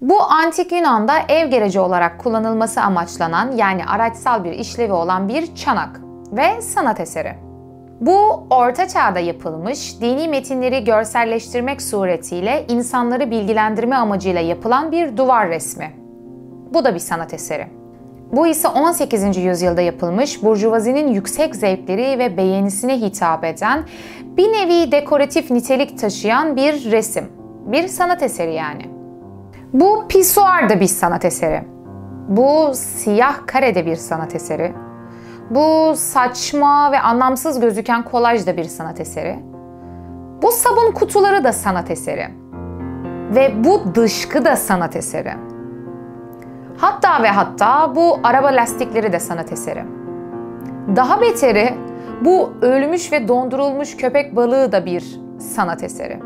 Bu antik Yunan'da ev gereci olarak kullanılması amaçlanan yani araçsal bir işlevi olan bir çanak ve sanat eseri. Bu orta çağda yapılmış, dini metinleri görselleştirmek suretiyle insanları bilgilendirme amacıyla yapılan bir duvar resmi. Bu da bir sanat eseri. Bu ise 18. yüzyılda yapılmış burjuvazinin yüksek zevkleri ve beğenisine hitap eden, bir nevi dekoratif nitelik taşıyan bir resim. Bir sanat eseri yani. Bu pisuar da bir sanat eseri. Bu siyah karede bir sanat eseri. Bu saçma ve anlamsız gözüken kolaj da bir sanat eseri. Bu sabun kutuları da sanat eseri. Ve bu dışkı da sanat eseri. Hatta ve hatta bu araba lastikleri de sanat eseri. Daha beteri bu ölmüş ve dondurulmuş köpek balığı da bir sanat eseri.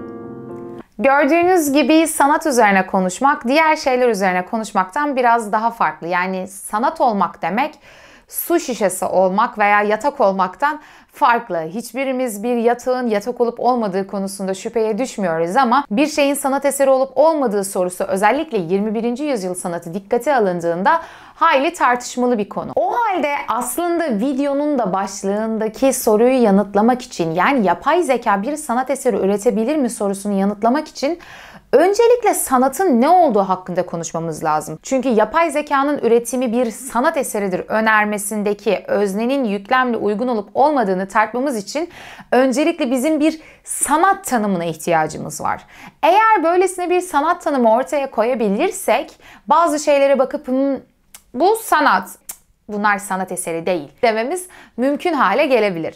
Gördüğünüz gibi sanat üzerine konuşmak diğer şeyler üzerine konuşmaktan biraz daha farklı. Yani sanat olmak demek su şişesi olmak veya yatak olmaktan farklı. Hiçbirimiz bir yatağın yatak olup olmadığı konusunda şüpheye düşmüyoruz ama bir şeyin sanat eseri olup olmadığı sorusu özellikle 21. yüzyıl sanatı dikkate alındığında hayli tartışmalı bir konu. O halde aslında videonun da başlığındaki soruyu yanıtlamak için yani yapay zeka bir sanat eseri üretebilir mi sorusunu yanıtlamak için Öncelikle sanatın ne olduğu hakkında konuşmamız lazım. Çünkü yapay zekanın üretimi bir sanat eseridir önermesindeki öznenin yüklemle uygun olup olmadığını tartmamız için öncelikle bizim bir sanat tanımına ihtiyacımız var. Eğer böylesine bir sanat tanımı ortaya koyabilirsek bazı şeylere bakıp hmm, bu sanat, bunlar sanat eseri değil dememiz mümkün hale gelebilir.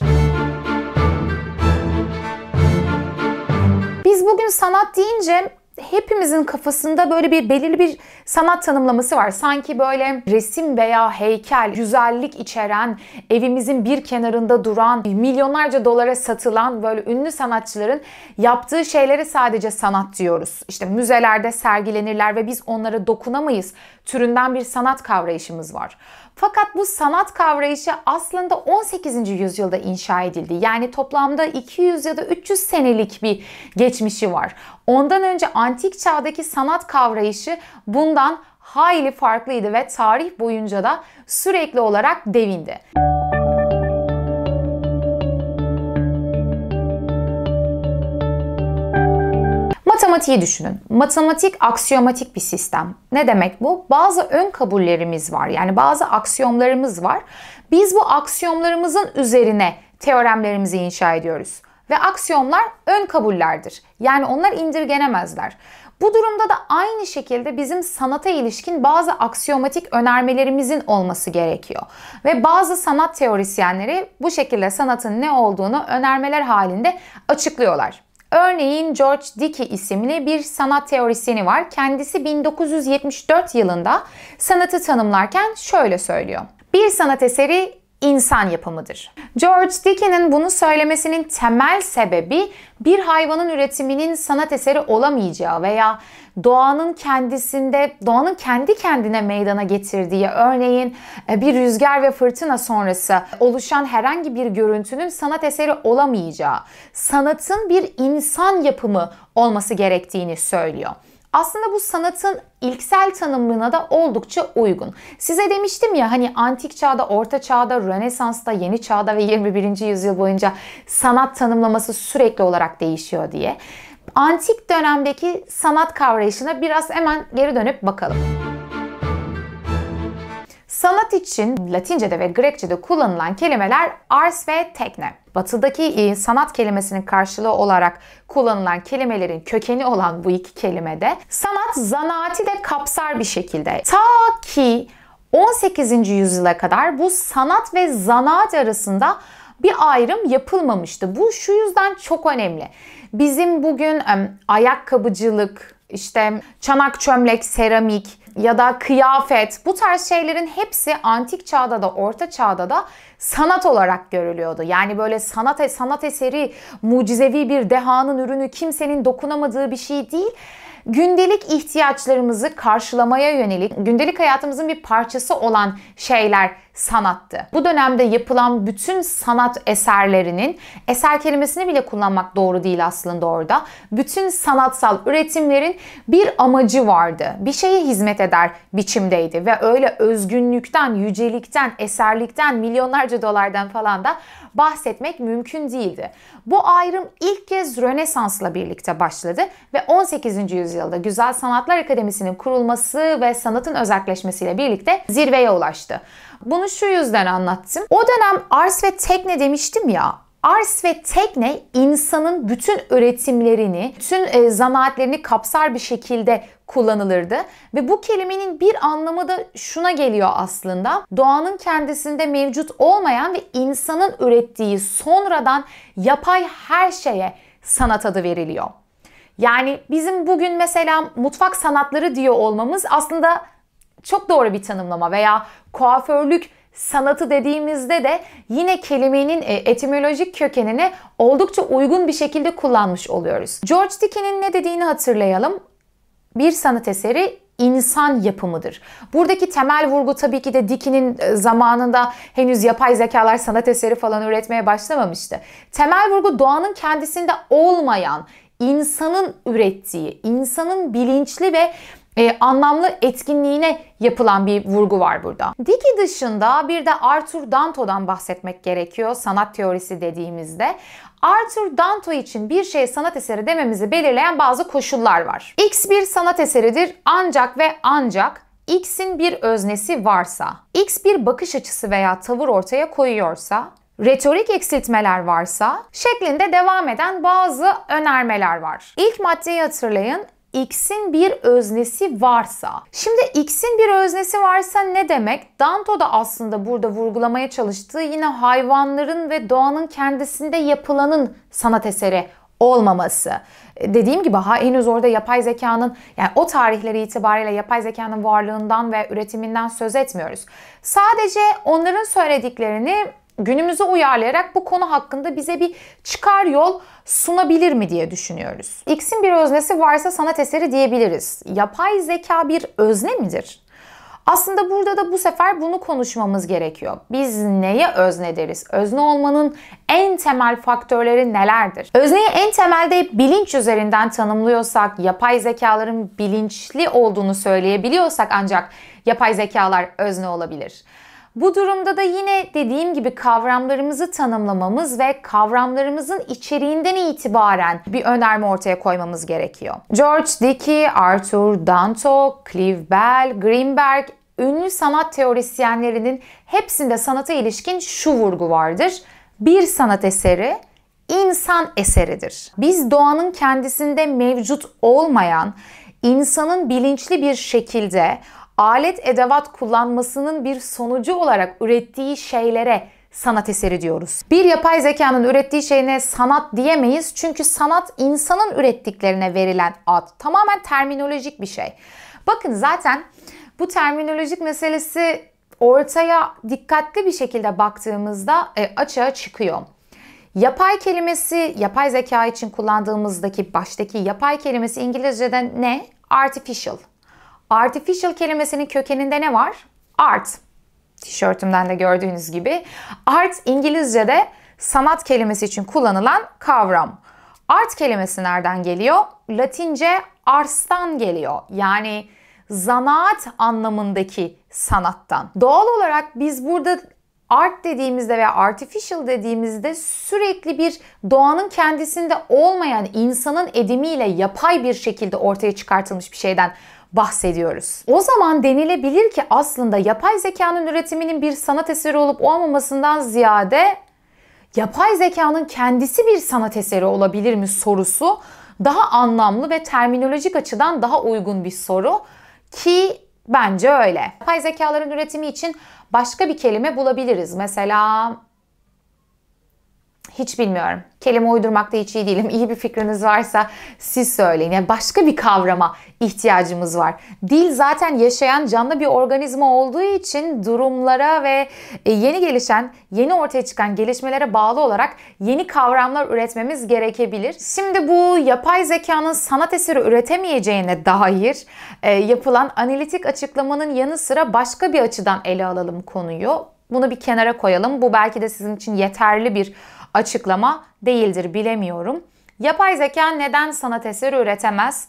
Biz bugün sanat deyince hepimizin kafasında böyle bir belirli bir sanat tanımlaması var. Sanki böyle resim veya heykel, güzellik içeren, evimizin bir kenarında duran, milyonlarca dolara satılan böyle ünlü sanatçıların yaptığı şeylere sadece sanat diyoruz. İşte müzelerde sergilenirler ve biz onlara dokunamayız türünden bir sanat kavrayışımız var. Fakat bu sanat kavrayışı aslında 18. yüzyılda inşa edildi. Yani toplamda 200 ya da 300 senelik bir geçmişi var. Ondan önce antik çağdaki sanat kavrayışı bundan hayli farklıydı ve tarih boyunca da sürekli olarak devindi. Müzik Matematiği düşünün. Matematik aksiyomatik bir sistem. Ne demek bu? Bazı ön kabullerimiz var. Yani bazı aksiyomlarımız var. Biz bu aksiyomlarımızın üzerine teoremlerimizi inşa ediyoruz. Ve aksiyomlar ön kabullerdir. Yani onlar indirgenemezler. Bu durumda da aynı şekilde bizim sanata ilişkin bazı aksiyomatik önermelerimizin olması gerekiyor. Ve bazı sanat teorisyenleri bu şekilde sanatın ne olduğunu önermeler halinde açıklıyorlar. Örneğin George Dickey isimli bir sanat teorisyeni var. Kendisi 1974 yılında sanatı tanımlarken şöyle söylüyor. Bir sanat eseri insan yapımıdır. George Dickey'nin bunu söylemesinin temel sebebi bir hayvanın üretiminin sanat eseri olamayacağı veya doğanın kendisinde, doğanın kendi kendine meydana getirdiği, örneğin e, bir rüzgar ve fırtına sonrası oluşan herhangi bir görüntünün sanat eseri olamayacağı, sanatın bir insan yapımı olması gerektiğini söylüyor aslında bu sanatın ilksel tanımına da oldukça uygun. Size demiştim ya hani antik çağda, orta çağda, rönesansta, yeni çağda ve 21. yüzyıl boyunca sanat tanımlaması sürekli olarak değişiyor diye. Antik dönemdeki sanat kavrayışına biraz hemen geri dönüp bakalım. Sanat için Latince'de ve Grekçe'de kullanılan kelimeler ars ve tekne. Batı'daki sanat kelimesinin karşılığı olarak kullanılan kelimelerin kökeni olan bu iki kelimede sanat zanaati de kapsar bir şekilde. Ta ki 18. yüzyıla kadar bu sanat ve zanaat arasında bir ayrım yapılmamıştı. Bu şu yüzden çok önemli. Bizim bugün ayakkabıcılık, işte çanak çömlek, seramik ya da kıyafet bu tarz şeylerin hepsi antik çağda da orta çağda da sanat olarak görülüyordu. Yani böyle sanat e, sanat eseri, mucizevi bir dehanın ürünü, kimsenin dokunamadığı bir şey değil gündelik ihtiyaçlarımızı karşılamaya yönelik, gündelik hayatımızın bir parçası olan şeyler sanattı. Bu dönemde yapılan bütün sanat eserlerinin eser kelimesini bile kullanmak doğru değil aslında orada. Bütün sanatsal üretimlerin bir amacı vardı. Bir şeye hizmet eder biçimdeydi ve öyle özgünlükten, yücelikten, eserlikten, milyonlarca dolardan falan da bahsetmek mümkün değildi. Bu ayrım ilk kez Rönesans'la birlikte başladı ve 18. yüzyılda Güzel Sanatlar Akademisi'nin kurulması ve sanatın özelleşmesiyle birlikte zirveye ulaştı. Bunu şu yüzden anlattım. O dönem arz ve tekne demiştim ya. Ars ve tekne insanın bütün üretimlerini, bütün e, zanaatlerini kapsar bir şekilde kullanılırdı. Ve bu kelimenin bir anlamı da şuna geliyor aslında. Doğanın kendisinde mevcut olmayan ve insanın ürettiği sonradan yapay her şeye sanat adı veriliyor. Yani bizim bugün mesela mutfak sanatları diyor olmamız aslında çok doğru bir tanımlama veya kuaförlük sanatı dediğimizde de yine kelimenin e, etimolojik kökenini oldukça uygun bir şekilde kullanmış oluyoruz. George Dickey'nin ne dediğini hatırlayalım. Bir sanat eseri insan yapımıdır. Buradaki temel vurgu tabii ki de Dickey'nin e, zamanında henüz yapay zekalar sanat eseri falan üretmeye başlamamıştı. Temel vurgu doğanın kendisinde olmayan, insanın ürettiği, insanın bilinçli ve e, anlamlı etkinliğine yapılan bir vurgu var burada. Dickey dışında bir de Arthur Danto'dan bahsetmek gerekiyor sanat teorisi dediğimizde. Arthur Danto için bir şey sanat eseri dememizi belirleyen bazı koşullar var. X bir sanat eseridir ancak ve ancak X'in bir öznesi varsa, X bir bakış açısı veya tavır ortaya koyuyorsa, retorik eksiltmeler varsa şeklinde devam eden bazı önermeler var. İlk maddeyi hatırlayın x'in bir öznesi varsa. Şimdi x'in bir öznesi varsa ne demek? Danto da aslında burada vurgulamaya çalıştığı yine hayvanların ve doğanın kendisinde yapılanın sanat eseri olmaması. E, dediğim gibi ha henüz orada yapay zekanın yani o tarihleri itibariyle yapay zekanın varlığından ve üretiminden söz etmiyoruz. Sadece onların söylediklerini günümüze uyarlayarak bu konu hakkında bize bir çıkar yol sunabilir mi diye düşünüyoruz. X'in bir öznesi varsa sanat eseri diyebiliriz. Yapay zeka bir özne midir? Aslında burada da bu sefer bunu konuşmamız gerekiyor. Biz neye özne deriz? Özne olmanın en temel faktörleri nelerdir? Özneyi en temelde bilinç üzerinden tanımlıyorsak, yapay zekaların bilinçli olduğunu söyleyebiliyorsak ancak yapay zekalar özne olabilir. Bu durumda da yine dediğim gibi kavramlarımızı tanımlamamız ve kavramlarımızın içeriğinden itibaren bir önerme ortaya koymamız gerekiyor. George Dickey, Arthur Danto, Clive Bell, Greenberg ünlü sanat teorisyenlerinin hepsinde sanata ilişkin şu vurgu vardır. Bir sanat eseri insan eseridir. Biz doğanın kendisinde mevcut olmayan, insanın bilinçli bir şekilde alet edevat kullanmasının bir sonucu olarak ürettiği şeylere sanat eseri diyoruz. Bir yapay zekanın ürettiği şeyine sanat diyemeyiz çünkü sanat insanın ürettiklerine verilen ad. Tamamen terminolojik bir şey. Bakın zaten bu terminolojik meselesi ortaya dikkatli bir şekilde baktığımızda e, açığa çıkıyor. Yapay kelimesi, yapay zeka için kullandığımızdaki baştaki yapay kelimesi İngilizce'de ne? Artificial. Artificial kelimesinin kökeninde ne var? Art. Tişörtümden de gördüğünüz gibi. Art İngilizce'de sanat kelimesi için kullanılan kavram. Art kelimesi nereden geliyor? Latince arstan geliyor. Yani zanaat anlamındaki sanattan. Doğal olarak biz burada art dediğimizde veya artificial dediğimizde sürekli bir doğanın kendisinde olmayan insanın edimiyle yapay bir şekilde ortaya çıkartılmış bir şeyden bahsediyoruz. O zaman denilebilir ki aslında yapay zekanın üretiminin bir sanat eseri olup olmamasından ziyade yapay zekanın kendisi bir sanat eseri olabilir mi sorusu daha anlamlı ve terminolojik açıdan daha uygun bir soru ki bence öyle. Yapay zekaların üretimi için başka bir kelime bulabiliriz. Mesela hiç bilmiyorum. Kelime uydurmakta hiç iyi değilim. İyi bir fikriniz varsa siz söyleyin. Yani başka bir kavrama ihtiyacımız var. Dil zaten yaşayan canlı bir organizma olduğu için durumlara ve e, yeni gelişen, yeni ortaya çıkan gelişmelere bağlı olarak yeni kavramlar üretmemiz gerekebilir. Şimdi bu yapay zekanın sanat eseri üretemeyeceğine dair e, yapılan analitik açıklamanın yanı sıra başka bir açıdan ele alalım konuyu. Bunu bir kenara koyalım. Bu belki de sizin için yeterli bir açıklama değildir bilemiyorum. Yapay zeka neden sanat eseri üretemez?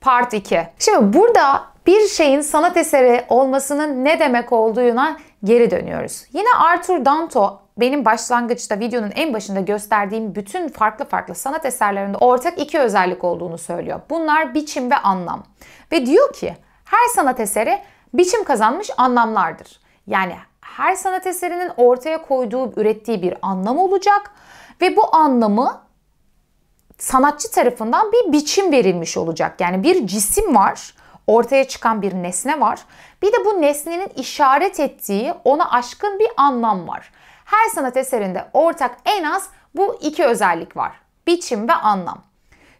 Part 2. Şimdi burada bir şeyin sanat eseri olmasının ne demek olduğuna geri dönüyoruz. Yine Arthur Danto benim başlangıçta videonun en başında gösterdiğim bütün farklı farklı sanat eserlerinde ortak iki özellik olduğunu söylüyor. Bunlar biçim ve anlam. Ve diyor ki her sanat eseri biçim kazanmış anlamlardır. Yani her sanat eserinin ortaya koyduğu, ürettiği bir anlam olacak ve bu anlamı sanatçı tarafından bir biçim verilmiş olacak. Yani bir cisim var, ortaya çıkan bir nesne var. Bir de bu nesnenin işaret ettiği, ona aşkın bir anlam var. Her sanat eserinde ortak en az bu iki özellik var. Biçim ve anlam.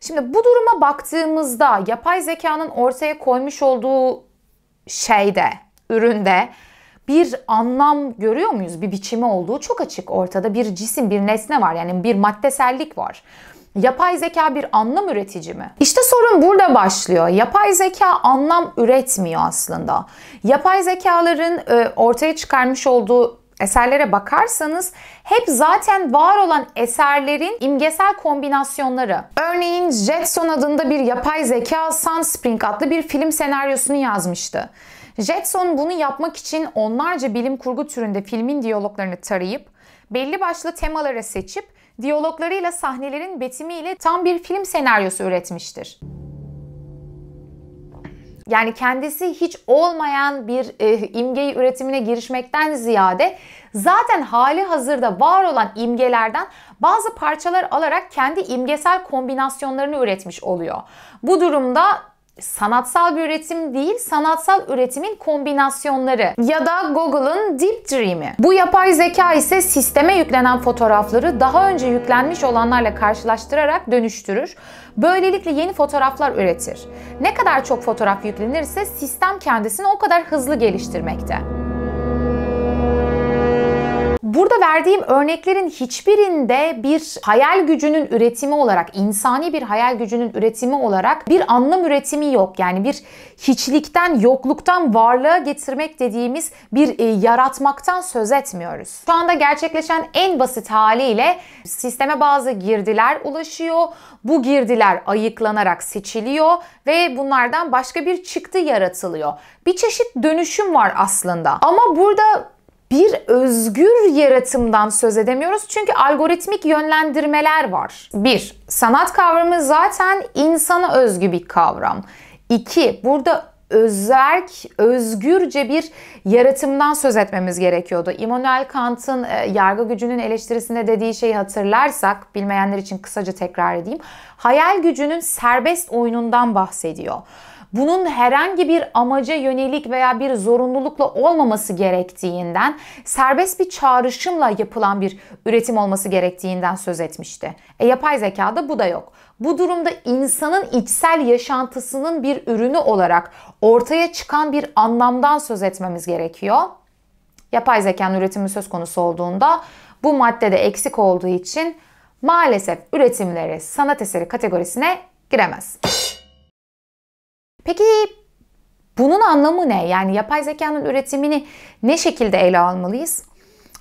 Şimdi bu duruma baktığımızda yapay zekanın ortaya koymuş olduğu şeyde, üründe bir anlam görüyor muyuz? Bir biçimi olduğu çok açık ortada. Bir cisim, bir nesne var. Yani bir maddesellik var. Yapay zeka bir anlam üretici mi? İşte sorun burada başlıyor. Yapay zeka anlam üretmiyor aslında. Yapay zekaların e, ortaya çıkarmış olduğu eserlere bakarsanız hep zaten var olan eserlerin imgesel kombinasyonları. Örneğin Jackson adında bir yapay zeka Sunspring adlı bir film senaryosunu yazmıştı. Jetson bunu yapmak için onlarca bilim kurgu türünde filmin diyaloglarını tarayıp, belli başlı temalara seçip, diyaloglarıyla sahnelerin betimiyle tam bir film senaryosu üretmiştir. Yani kendisi hiç olmayan bir e, eh, imgeyi üretimine girişmekten ziyade zaten hali hazırda var olan imgelerden bazı parçalar alarak kendi imgesel kombinasyonlarını üretmiş oluyor. Bu durumda sanatsal bir üretim değil, sanatsal üretimin kombinasyonları ya da Google'ın Deep Dream'i. Bu yapay zeka ise sisteme yüklenen fotoğrafları daha önce yüklenmiş olanlarla karşılaştırarak dönüştürür. Böylelikle yeni fotoğraflar üretir. Ne kadar çok fotoğraf yüklenirse sistem kendisini o kadar hızlı geliştirmekte. Burada verdiğim örneklerin hiçbirinde bir hayal gücünün üretimi olarak, insani bir hayal gücünün üretimi olarak bir anlam üretimi yok. Yani bir hiçlikten, yokluktan varlığa getirmek dediğimiz bir e, yaratmaktan söz etmiyoruz. Şu anda gerçekleşen en basit haliyle sisteme bazı girdiler ulaşıyor. Bu girdiler ayıklanarak seçiliyor ve bunlardan başka bir çıktı yaratılıyor. Bir çeşit dönüşüm var aslında. Ama burada bir özgür yaratımdan söz edemiyoruz. Çünkü algoritmik yönlendirmeler var. Bir, sanat kavramı zaten insana özgü bir kavram. İki, burada özerk, özgürce bir yaratımdan söz etmemiz gerekiyordu. Immanuel Kant'ın e, yargı gücünün eleştirisinde dediği şeyi hatırlarsak, bilmeyenler için kısaca tekrar edeyim. Hayal gücünün serbest oyunundan bahsediyor bunun herhangi bir amaca yönelik veya bir zorunlulukla olmaması gerektiğinden, serbest bir çağrışımla yapılan bir üretim olması gerektiğinden söz etmişti. E yapay zekada bu da yok. Bu durumda insanın içsel yaşantısının bir ürünü olarak ortaya çıkan bir anlamdan söz etmemiz gerekiyor. Yapay zekanın üretimi söz konusu olduğunda bu maddede eksik olduğu için maalesef üretimleri sanat eseri kategorisine giremez. Peki bunun anlamı ne? Yani yapay zekanın üretimini ne şekilde ele almalıyız?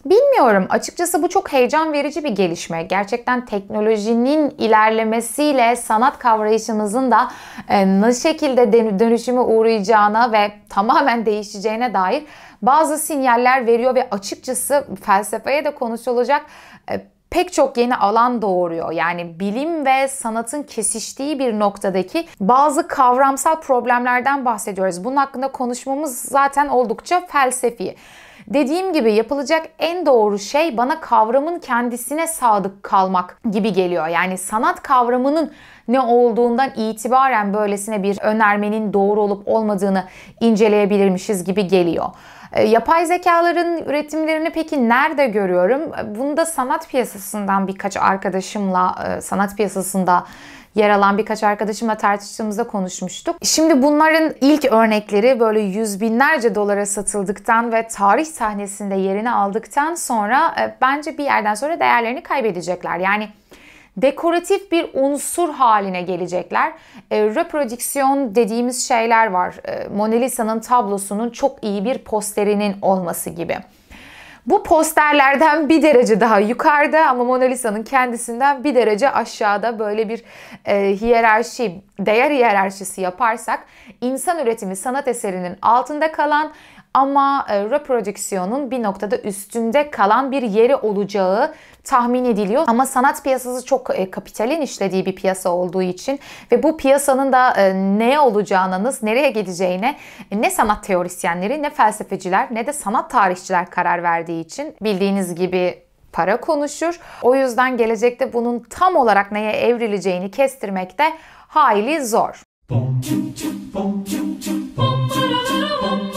Bilmiyorum. Açıkçası bu çok heyecan verici bir gelişme. Gerçekten teknolojinin ilerlemesiyle sanat kavrayışımızın da e, ne şekilde dönüşüme uğrayacağına ve tamamen değişeceğine dair bazı sinyaller veriyor ve açıkçası felsefeye de konuşulacak pek çok yeni alan doğuruyor. Yani bilim ve sanatın kesiştiği bir noktadaki bazı kavramsal problemlerden bahsediyoruz. Bunun hakkında konuşmamız zaten oldukça felsefi. Dediğim gibi yapılacak en doğru şey bana kavramın kendisine sadık kalmak gibi geliyor. Yani sanat kavramının ne olduğundan itibaren böylesine bir önermenin doğru olup olmadığını inceleyebilirmişiz gibi geliyor. E, yapay zekaların üretimlerini peki nerede görüyorum? E, bunu da sanat piyasasından birkaç arkadaşımla, e, sanat piyasasında yer alan birkaç arkadaşımla tartıştığımızda konuşmuştuk. Şimdi bunların ilk örnekleri böyle yüz binlerce dolara satıldıktan ve tarih sahnesinde yerini aldıktan sonra bence bir yerden sonra değerlerini kaybedecekler. Yani dekoratif bir unsur haline gelecekler. E, reprodüksiyon dediğimiz şeyler var. E, Mona Lisa'nın tablosunun çok iyi bir posterinin olması gibi. Bu posterlerden bir derece daha yukarıda ama Mona Lisa'nın kendisinden bir derece aşağıda böyle bir e, hiyerarşi, değer hiyerarşisi yaparsak insan üretimi sanat eserinin altında kalan ama e, reprodüksiyonun bir noktada üstünde kalan bir yeri olacağı tahmin ediliyor. Ama sanat piyasası çok kapitalin işlediği bir piyasa olduğu için ve bu piyasanın da ne olacağınız, nereye gideceğine ne sanat teorisyenleri, ne felsefeciler, ne de sanat tarihçiler karar verdiği için bildiğiniz gibi para konuşur. O yüzden gelecekte bunun tam olarak neye evrileceğini kestirmek de hayli zor. bom, çim, çim, bom, çim, çim, bom.